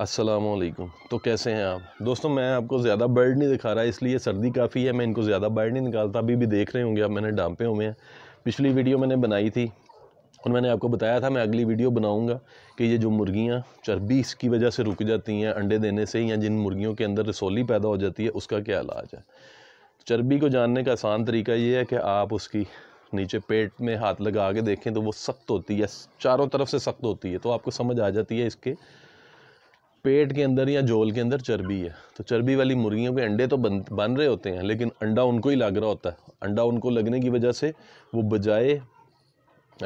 असलकुम तो कैसे हैं आप दोस्तों मैं आपको ज़्यादा बर्ड नहीं दिखा रहा इसलिए सर्दी काफ़ी है मैं इनको ज़्यादा बर्ड नहीं निकालता अभी भी देख रहे होंगे आप मैंने डांपे हुए हैं पिछली वीडियो मैंने बनाई थी और मैंने आपको बताया था मैं अगली वीडियो बनाऊंगा कि ये जो मुर्गियाँ चर्बी इसकी वजह से रुक जाती हैं अंडे देने से या जिन मुर्गियों के अंदर रसोली पैदा हो जाती है उसका क्या इलाज है चर्बी को जानने का आसान तरीका ये है कि आप उसकी नीचे पेट में हाथ लगा के देखें तो वो सख्त होती है चारों तरफ से सख्त होती है तो आपको समझ आ जाती है इसके पेट के अंदर या जोल के अंदर चर्बी है तो चर्बी वाली मुर्गियों के अंडे तो बन बन रहे होते हैं लेकिन अंडा उनको ही लग रहा होता है अंडा उनको लगने की वजह से वो बजाय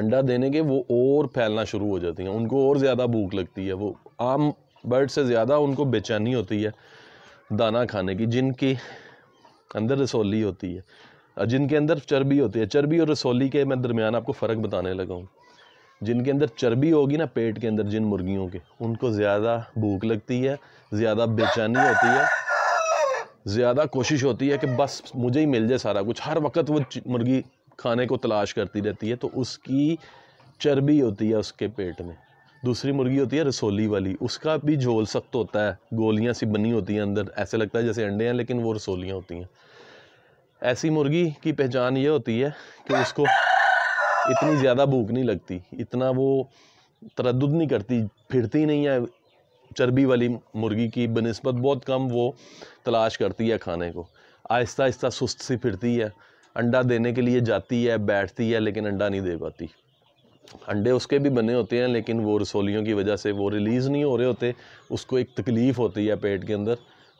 अंडा देने के वो और फैलना शुरू हो जाती हैं उनको और ज़्यादा भूख लगती है वो आम बर्ड से ज़्यादा उनको बेचैनी होती है दाना खाने की जिनके अंदर रसोली होती है जिनके अंदर चर्बी होती है चर्बी और रसोली के मैं दरमियान आपको फ़र्क बताने लगा हूँ जिनके अंदर चर्बी होगी ना पेट के अंदर जिन मुर्गियों के उनको ज़्यादा भूख लगती है ज़्यादा बेचैनी होती है ज़्यादा कोशिश होती है कि बस मुझे ही मिल जाए सारा कुछ हर वक्त वो मुर्गी खाने को तलाश करती रहती है तो उसकी चर्बी होती है उसके पेट में दूसरी मुर्गी होती है रसोली वाली उसका भी झोल सख्त होता है गोलियाँ सी बनी होती हैं अंदर ऐसे लगता है जैसे अंडे हैं लेकिन वो रसोलियाँ होती हैं ऐसी मुर्गी की पहचान ये होती है कि उसको इतनी ज़्यादा भूख नहीं लगती इतना वो तरद नहीं करती फिरती नहीं है चर्बी वाली मुर्गी की बनस्बत बहुत कम वो तलाश करती है खाने को आहिस्ता आहिस्ता सुस्त सी फिरती है अंडा देने के लिए जाती है बैठती है लेकिन अंडा नहीं दे पाती अंडे उसके भी बने होते हैं लेकिन वो रसोलियों की वजह से वो रिलीज़ नहीं हो रहे होते उसको एक तकलीफ़ होती है पेट के अंदर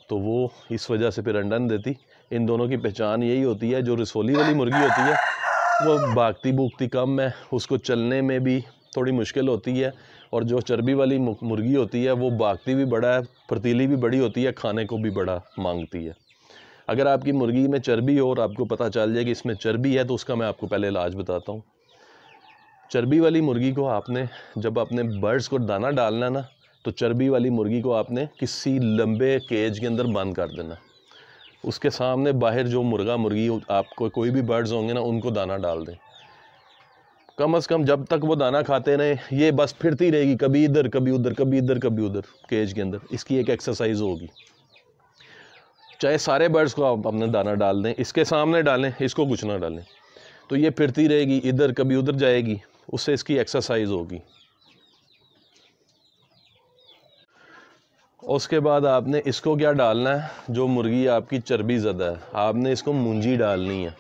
तो वो इस वजह से फिर अंडा नहीं देती इन दोनों की पहचान यही होती है जो रसोली वाली मुर्गी होती है वो भागती भूखती कम है उसको चलने में भी थोड़ी मुश्किल होती है और जो चर्बी वाली मुर्गी होती है वो भागती भी बड़ा है फर्तीली भी बड़ी होती है खाने को भी बड़ा मांगती है अगर आपकी मुर्गी में चर्बी हो और आपको पता चल जाए कि इसमें चर्बी है तो उसका मैं आपको पहले इलाज बताता हूँ चर्बी वाली मुर्गी को आपने जब अपने बर्ड्स को दाना डालना ना तो चर्बी वाली मुर्गी को आपने किसी लंबे केज के अंदर बंद कर देना उसके सामने बाहर जो मुर्गा मुर्गी आपको कोई भी बर्ड्स होंगे ना उनको दाना डाल दें कम अज़ कम जब तक वो दाना खाते रहे ये बस फिरती रहेगी कभी इधर कभी उधर कभी इधर कभी उधर केज के अंदर इसकी एक एक्सरसाइज होगी चाहे सारे बर्ड्स को आप अपने दाना डाल दें इसके सामने डालें इसको कुछ ना डालें तो ये फिरती रहेगी इधर कभी उधर जाएगी उससे इसकी एक्सरसाइज होगी उसके बाद आपने इसको क्या डालना है जो मुर्गी आपकी चर्बी ज़दा है आपने इसको मुंजी डालनी है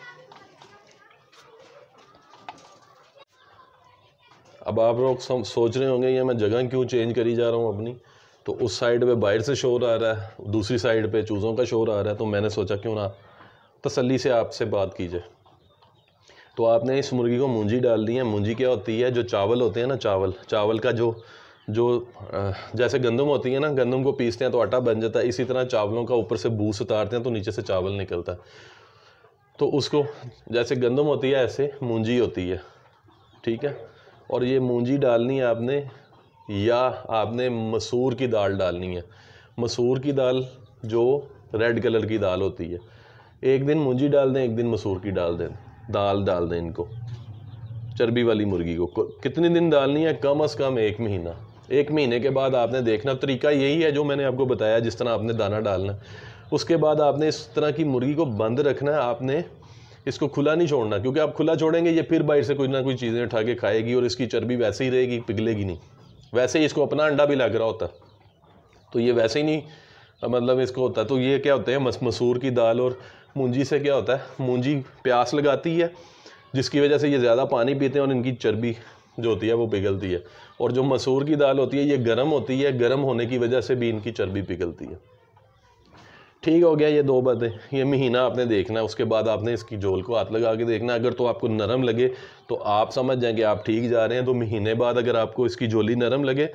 अब आप लोग सोच रहे होंगे ये मैं जगह क्यों चेंज करी जा रहा हूँ अपनी तो उस साइड पे बाहर से शोर आ रहा है दूसरी साइड पे चूज़ों का शोर आ रहा है तो मैंने सोचा क्यों ना तसल्ली से आपसे बात कीजिए तो आपने इस मुर्गी को मुंजी डाल दी है मुंजी क्या होती है जो चावल होते हैं ना चावल चावल का जो जो जैसे गंदम होती है ना गंदम को पीसते हैं तो आटा बन जाता है इसी तरह चावलों का ऊपर से बूस उतारते हैं तो नीचे से चावल निकलता है तो उसको जैसे गंदम होती है ऐसे मूंजी होती है ठीक है और ये मूंजी डालनी है आपने या आपने मसूर की दाल डालनी है मसूर की दाल जो रेड कलर की दाल होती है एक दिन मूंजी डाल दें एक दिन मसूर की डाल दें दाल डाल दें इनको चर्बी वाली मुर्गी को कितने दिन डालनी है कम अज़ कम एक महीना एक महीने के बाद आपने देखना तरीका यही है जो मैंने आपको बताया जिस तरह आपने दाना डालना उसके बाद आपने इस तरह की मुर्गी को बंद रखना है आपने इसको खुला नहीं छोड़ना क्योंकि आप खुला छोड़ेंगे ये फिर बाहर से कुछ ना कुछ चीज़ें उठा के खाएगी और इसकी चर्बी वैसे ही रहेगी पिघलेगी नहीं वैसे ही इसको अपना अंडा भी लग रहा होता तो ये वैसे ही नहीं मतलब इसको होता तो ये क्या होते हैं मस, मसूर की दाल और मूंजी से क्या होता है मूंजी प्यास लगाती है जिसकी वजह से ये ज़्यादा पानी पीते हैं और इनकी चर्बी जो होती है वो पिघलती है और जो मसूर की दाल होती है ये गर्म होती है गर्म होने की वजह से भी इनकी चर्बी पिघलती है ठीक हो गया ये दो बातें ये महीना आपने देखना है उसके बाद आपने इसकी झोल को हाथ लगा के देखना अगर तो आपको नरम लगे तो आप समझ जाएंगे आप ठीक जा रहे हैं तो महीने बाद अगर आपको इसकी झोली नरम लगे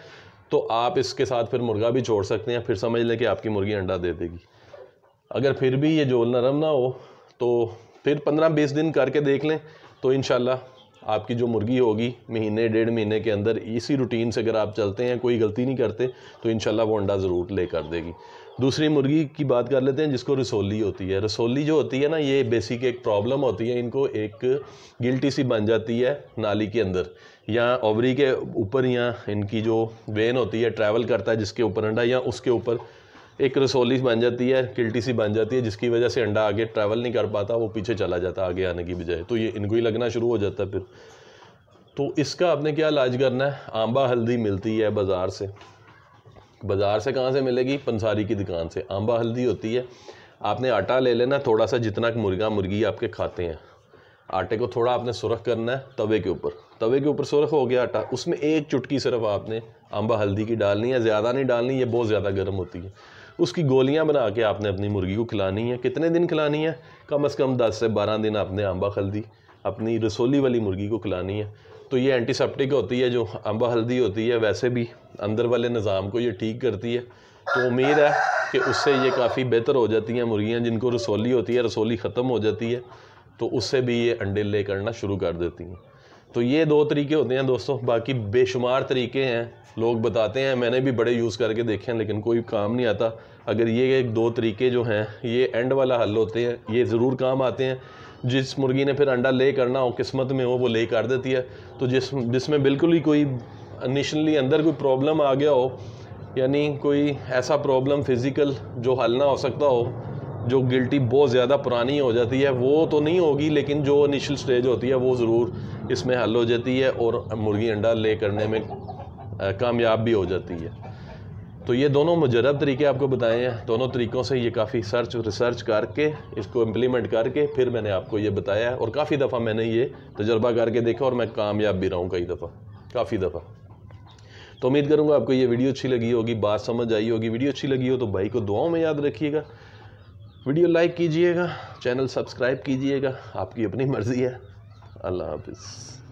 तो आप इसके साथ फिर मुर्गा भी छोड़ सकते हैं फिर समझ लें कि आपकी मुर्गी अंडा दे देगी अगर फिर भी ये झोल नरम ना हो तो फिर पंद्रह बीस दिन करके देख लें तो इन आपकी जो मुर्गी होगी महीने डेढ़ महीने के अंदर इसी रूटीन से अगर आप चलते हैं कोई गलती नहीं करते तो इन वो अंडा ज़रूर ले कर देगी दूसरी मुर्गी की बात कर लेते हैं जिसको रसोली होती है रसोली जो होती है ना ये बेसिक एक प्रॉब्लम होती है इनको एक गिल्टी सी बन जाती है नाली के अंदर या ओवरी के ऊपर या इनकी जो वेन होती है ट्रैवल करता है जिसके ऊपर अंडा या उसके ऊपर एक रसोली बन जाती है किल्टी सी बन जाती है जिसकी वजह से अंडा आगे ट्रैवल नहीं कर पाता वो पीछे चला जाता आगे आने की बजाय तो ये इनको ही लगना शुरू हो जाता है फिर तो इसका आपने क्या इलाज करना है आंबा हल्दी मिलती है बाज़ार से बाज़ार से कहाँ से मिलेगी पंसारी की दुकान से आंबा हल्दी होती है आपने आटा ले लेना थोड़ा सा जितना मुर्गा मुर्गी आपके खाते हैं आटे को थोड़ा आपने सुरख करना है तवे के ऊपर तवे के ऊपर सुरख हो गया आटा उसमें एक चुटकी सिर्फ आपने आंबा हल्दी की डालनी है ज़्यादा नहीं डालनी ये बहुत ज़्यादा गर्म होती है उसकी गोलियां बना के आपने अपनी मुर्गी को खिलानी है कितने दिन खिलानी है कम अज़ कम 10 से 12 दिन आपने आंबा हल्दी अपनी रसोली वाली मुर्गी को खिलानी है तो ये एंटीसेप्टिक होती है जो आंबा हल्दी होती है वैसे भी अंदर वाले निज़ाम को ये ठीक करती है तो उम्मीद है कि उससे ये काफ़ी बेहतर हो जाती हैं मुर्गियाँ जिनको रसोली होती है रसोली ख़त्म हो जाती है तो उससे भी ये अंडे ले करना शुरू कर देती हैं तो ये दो तरीके होते हैं दोस्तों बाकी बेशुमार तरीके हैं लोग बताते हैं मैंने भी बड़े यूज़ करके देखे हैं लेकिन कोई काम नहीं आता अगर ये एक दो तरीके जो हैं ये एंड वाला हल होते हैं ये ज़रूर काम आते हैं जिस मुर्गी ने फिर अंडा ले करना हो किस्मत में हो वो ले कर देती है तो जिस जिसमें बिल्कुल ही कोई निशनली अंदर कोई प्रॉब्लम आ गया हो यानी कोई ऐसा प्रॉब्लम फिज़िकल जो हल ना हो सकता हो जो गिल्टी बहुत ज़्यादा पुरानी हो जाती है वो तो नहीं होगी लेकिन जो इनिशियल स्टेज होती है वो ज़रूर इसमें हल हो जाती है और मुर्गी अंडा ले करने में कामयाब भी हो जाती है तो ये दोनों मुजरब तरीके आपको बताए हैं दोनों तरीक़ों से ये काफ़ी सर्च रिसर्च करके इसको इम्प्लीमेंट करके फिर मैंने आपको ये बताया और काफ़ी दफ़ा मैंने ये तजर्बा करके देखा और मैं कामयाब भी रहा हूँ कई दफ़ा काफ़ी दफ़ा तो उम्मीद करूँगा आपको ये वीडियो अच्छी लगी होगी बात समझ आई होगी वीडियो अच्छी लगी हो तो भाई को दुआओं में याद रखिएगा वीडियो लाइक कीजिएगा चैनल सब्सक्राइब कीजिएगा आपकी अपनी मर्ज़ी है अल्लाह हाफिज़